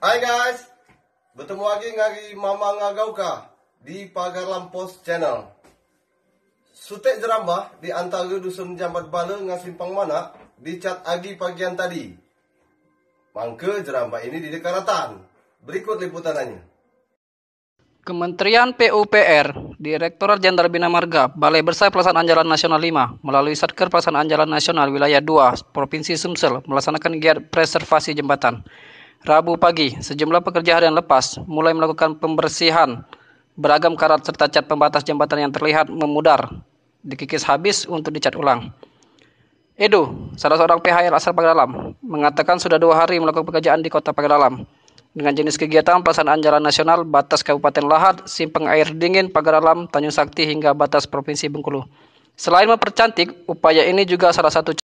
Hai guys, bertemu lagi ngari Mama Ngagauka di Pagar Lampos Channel. Sutek jeramba di antara dusun Jambat Bala dengan Simpang Mana dicat agi pagian tadi. Mangke jeramba ini di dekaratan. Berikut liputanannya. Kementerian PUPR, Direktorat Jenderal Bina Marga, Balai Besar Pelaksanaan Jalan Nasional 5, melalui Satker Pelaksanaan Jalan Nasional Wilayah 2, Provinsi Sumsel, melaksanakan giat preservasi jembatan. Rabu pagi, sejumlah pekerja harian lepas mulai melakukan pembersihan beragam karat serta cat pembatas jembatan yang terlihat memudar, dikikis habis untuk dicat ulang. Edu, salah seorang PHR asal Pagadalam, mengatakan sudah dua hari melakukan pekerjaan di kota Pagadalam dengan jenis kegiatan pelaksanaan jalan nasional batas Kabupaten Lahat, Simpeng Air Dingin, Pagadalam, Tanjung Sakti hingga batas Provinsi Bengkulu. Selain mempercantik, upaya ini juga salah satu